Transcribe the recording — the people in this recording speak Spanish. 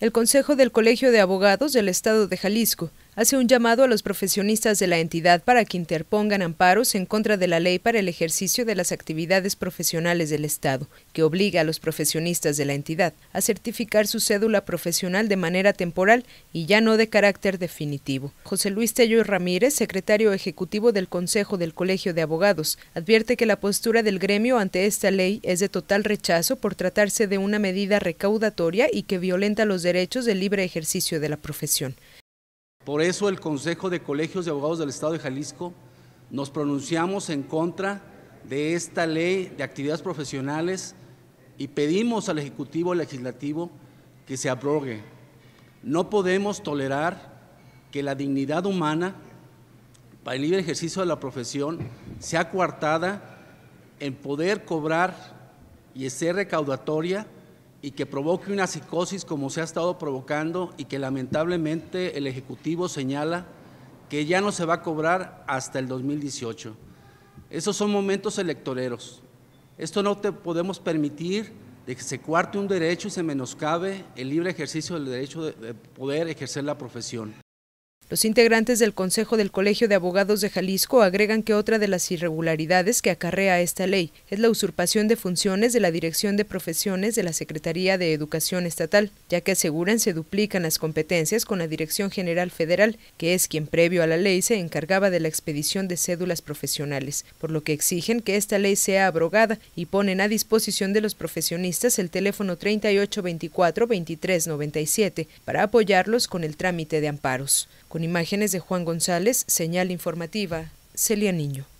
El Consejo del Colegio de Abogados del Estado de Jalisco hace un llamado a los profesionistas de la entidad para que interpongan amparos en contra de la ley para el ejercicio de las actividades profesionales del Estado, que obliga a los profesionistas de la entidad a certificar su cédula profesional de manera temporal y ya no de carácter definitivo. José Luis Tello Ramírez, secretario ejecutivo del Consejo del Colegio de Abogados, advierte que la postura del gremio ante esta ley es de total rechazo por tratarse de una medida recaudatoria y que violenta los derechos del libre ejercicio de la profesión. Por eso el Consejo de Colegios de Abogados del Estado de Jalisco nos pronunciamos en contra de esta ley de actividades profesionales y pedimos al Ejecutivo Legislativo que se abrogue. No podemos tolerar que la dignidad humana para el libre ejercicio de la profesión sea coartada en poder cobrar y ser recaudatoria y que provoque una psicosis como se ha estado provocando y que lamentablemente el Ejecutivo señala que ya no se va a cobrar hasta el 2018. Esos son momentos electoreros. Esto no te podemos permitir de que se cuarte un derecho y se menoscabe el libre ejercicio del derecho de poder ejercer la profesión. Los integrantes del Consejo del Colegio de Abogados de Jalisco agregan que otra de las irregularidades que acarrea esta ley es la usurpación de funciones de la Dirección de Profesiones de la Secretaría de Educación Estatal, ya que aseguran se duplican las competencias con la Dirección General Federal, que es quien previo a la ley se encargaba de la expedición de cédulas profesionales, por lo que exigen que esta ley sea abrogada y ponen a disposición de los profesionistas el teléfono 3824-2397 para apoyarlos con el trámite de amparos imágenes de Juan González, señal informativa, Celia Niño.